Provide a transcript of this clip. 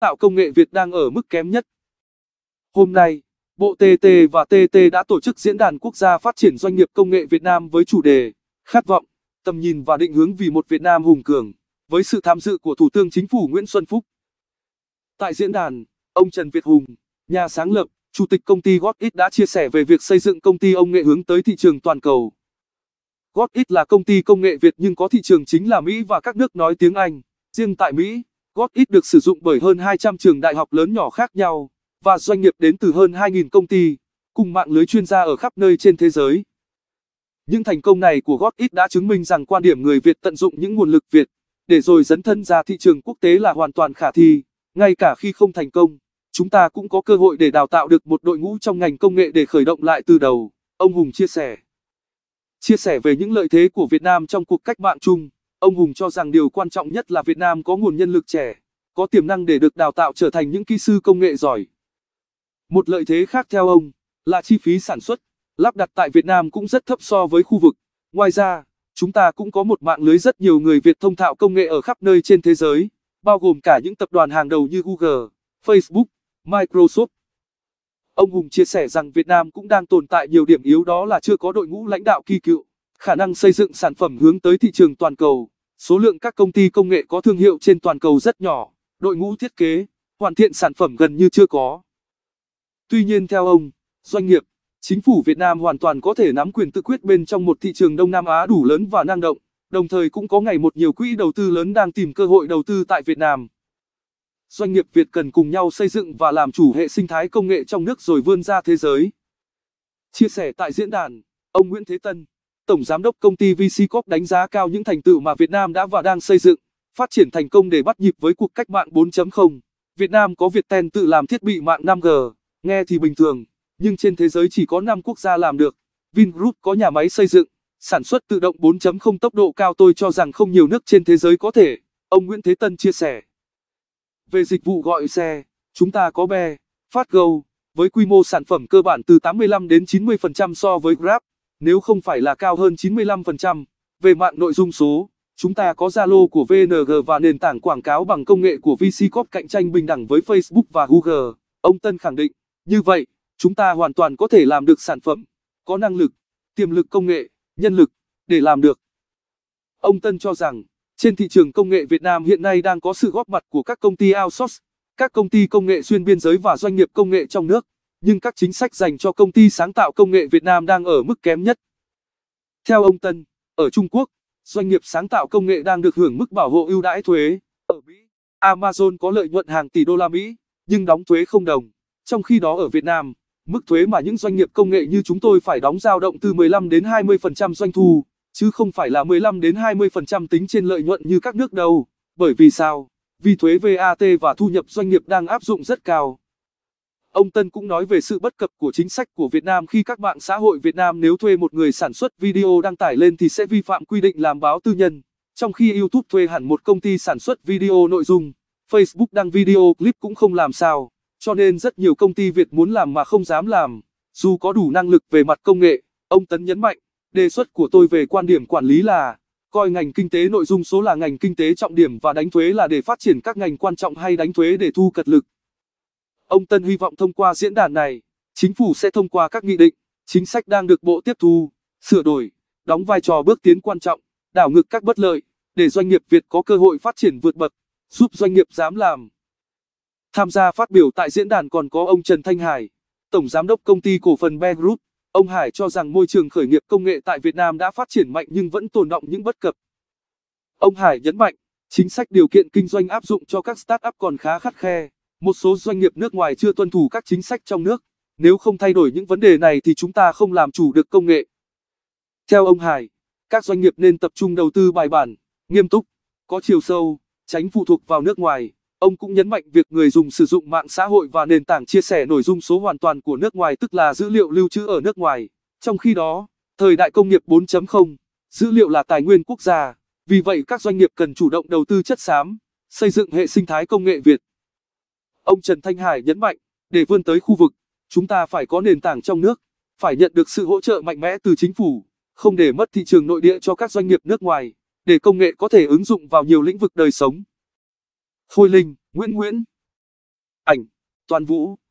tạo công nghệ Việt đang ở mức kém nhất. Hôm nay, Bộ TT và TT đã tổ chức Diễn đàn Quốc gia Phát triển Doanh nghiệp Công nghệ Việt Nam với chủ đề Khát vọng, tầm nhìn và định hướng vì một Việt Nam hùng cường, với sự tham dự của Thủ tướng Chính phủ Nguyễn Xuân Phúc. Tại diễn đàn, ông Trần Việt Hùng, nhà sáng lập, Chủ tịch công ty Godit đã chia sẻ về việc xây dựng công ty ông nghệ hướng tới thị trường toàn cầu. Godit là công ty công nghệ Việt nhưng có thị trường chính là Mỹ và các nước nói tiếng Anh. Riêng tại Mỹ, GotX được sử dụng bởi hơn 200 trường đại học lớn nhỏ khác nhau và doanh nghiệp đến từ hơn 2.000 công ty, cùng mạng lưới chuyên gia ở khắp nơi trên thế giới. Những thành công này của GotX đã chứng minh rằng quan điểm người Việt tận dụng những nguồn lực Việt để rồi dấn thân ra thị trường quốc tế là hoàn toàn khả thi, ngay cả khi không thành công, chúng ta cũng có cơ hội để đào tạo được một đội ngũ trong ngành công nghệ để khởi động lại từ đầu, ông Hùng chia sẻ. Chia sẻ về những lợi thế của Việt Nam trong cuộc cách mạng chung Ông Hùng cho rằng điều quan trọng nhất là Việt Nam có nguồn nhân lực trẻ, có tiềm năng để được đào tạo trở thành những kỹ sư công nghệ giỏi. Một lợi thế khác theo ông là chi phí sản xuất, lắp đặt tại Việt Nam cũng rất thấp so với khu vực. Ngoài ra, chúng ta cũng có một mạng lưới rất nhiều người Việt thông thạo công nghệ ở khắp nơi trên thế giới, bao gồm cả những tập đoàn hàng đầu như Google, Facebook, Microsoft. Ông Hùng chia sẻ rằng Việt Nam cũng đang tồn tại nhiều điểm yếu đó là chưa có đội ngũ lãnh đạo kỳ cựu, khả năng xây dựng sản phẩm hướng tới thị trường toàn cầu. Số lượng các công ty công nghệ có thương hiệu trên toàn cầu rất nhỏ, đội ngũ thiết kế, hoàn thiện sản phẩm gần như chưa có. Tuy nhiên theo ông, doanh nghiệp, chính phủ Việt Nam hoàn toàn có thể nắm quyền tự quyết bên trong một thị trường Đông Nam Á đủ lớn và năng động, đồng thời cũng có ngày một nhiều quỹ đầu tư lớn đang tìm cơ hội đầu tư tại Việt Nam. Doanh nghiệp Việt cần cùng nhau xây dựng và làm chủ hệ sinh thái công nghệ trong nước rồi vươn ra thế giới. Chia sẻ tại diễn đàn, ông Nguyễn Thế Tân Tổng Giám đốc công ty VC Corp đánh giá cao những thành tựu mà Việt Nam đã và đang xây dựng, phát triển thành công để bắt nhịp với cuộc cách mạng 4.0. Việt Nam có Viettel tự làm thiết bị mạng 5G, nghe thì bình thường, nhưng trên thế giới chỉ có 5 quốc gia làm được. Vingroup có nhà máy xây dựng, sản xuất tự động 4.0 tốc độ cao tôi cho rằng không nhiều nước trên thế giới có thể, ông Nguyễn Thế Tân chia sẻ. Về dịch vụ gọi xe, chúng ta có Be, FastGo với quy mô sản phẩm cơ bản từ 85 đến 90% so với Grab, nếu không phải là cao hơn 95%. Về mạng nội dung số, chúng ta có Zalo của VNG và nền tảng quảng cáo bằng công nghệ của VCorp cạnh tranh bình đẳng với Facebook và Google, ông Tân khẳng định. Như vậy, chúng ta hoàn toàn có thể làm được sản phẩm, có năng lực, tiềm lực công nghệ, nhân lực để làm được. Ông Tân cho rằng, trên thị trường công nghệ Việt Nam hiện nay đang có sự góp mặt của các công ty outsource, các công ty công nghệ xuyên biên giới và doanh nghiệp công nghệ trong nước nhưng các chính sách dành cho công ty sáng tạo công nghệ Việt Nam đang ở mức kém nhất. Theo ông Tân, ở Trung Quốc, doanh nghiệp sáng tạo công nghệ đang được hưởng mức bảo hộ ưu đãi thuế. Ở Mỹ, Amazon có lợi nhuận hàng tỷ đô la Mỹ, nhưng đóng thuế không đồng. Trong khi đó ở Việt Nam, mức thuế mà những doanh nghiệp công nghệ như chúng tôi phải đóng dao động từ 15 đến 20% doanh thu, chứ không phải là 15 đến 20% tính trên lợi nhuận như các nước đâu. Bởi vì sao? Vì thuế VAT và thu nhập doanh nghiệp đang áp dụng rất cao. Ông Tân cũng nói về sự bất cập của chính sách của Việt Nam khi các mạng xã hội Việt Nam nếu thuê một người sản xuất video đăng tải lên thì sẽ vi phạm quy định làm báo tư nhân. Trong khi YouTube thuê hẳn một công ty sản xuất video nội dung, Facebook đăng video clip cũng không làm sao. Cho nên rất nhiều công ty Việt muốn làm mà không dám làm. Dù có đủ năng lực về mặt công nghệ, ông Tân nhấn mạnh, đề xuất của tôi về quan điểm quản lý là coi ngành kinh tế nội dung số là ngành kinh tế trọng điểm và đánh thuế là để phát triển các ngành quan trọng hay đánh thuế để thu cật lực. Ông Tân hy vọng thông qua diễn đàn này, chính phủ sẽ thông qua các nghị định, chính sách đang được bộ tiếp thu, sửa đổi, đóng vai trò bước tiến quan trọng, đảo ngược các bất lợi, để doanh nghiệp Việt có cơ hội phát triển vượt bậc, giúp doanh nghiệp dám làm. Tham gia phát biểu tại diễn đàn còn có ông Trần Thanh Hải, Tổng Giám đốc Công ty Cổ phần Be Group. Ông Hải cho rằng môi trường khởi nghiệp công nghệ tại Việt Nam đã phát triển mạnh nhưng vẫn tồn động những bất cập. Ông Hải nhấn mạnh, chính sách điều kiện kinh doanh áp dụng cho các startup còn khá khắt khe một số doanh nghiệp nước ngoài chưa tuân thủ các chính sách trong nước nếu không thay đổi những vấn đề này thì chúng ta không làm chủ được công nghệ theo ông hải các doanh nghiệp nên tập trung đầu tư bài bản nghiêm túc có chiều sâu tránh phụ thuộc vào nước ngoài ông cũng nhấn mạnh việc người dùng sử dụng mạng xã hội và nền tảng chia sẻ nội dung số hoàn toàn của nước ngoài tức là dữ liệu lưu trữ ở nước ngoài trong khi đó thời đại công nghiệp 4.0 dữ liệu là tài nguyên quốc gia vì vậy các doanh nghiệp cần chủ động đầu tư chất xám xây dựng hệ sinh thái công nghệ việt Ông Trần Thanh Hải nhấn mạnh, để vươn tới khu vực, chúng ta phải có nền tảng trong nước, phải nhận được sự hỗ trợ mạnh mẽ từ chính phủ, không để mất thị trường nội địa cho các doanh nghiệp nước ngoài, để công nghệ có thể ứng dụng vào nhiều lĩnh vực đời sống. Khôi Linh, Nguyễn Nguyễn Ảnh, Toàn Vũ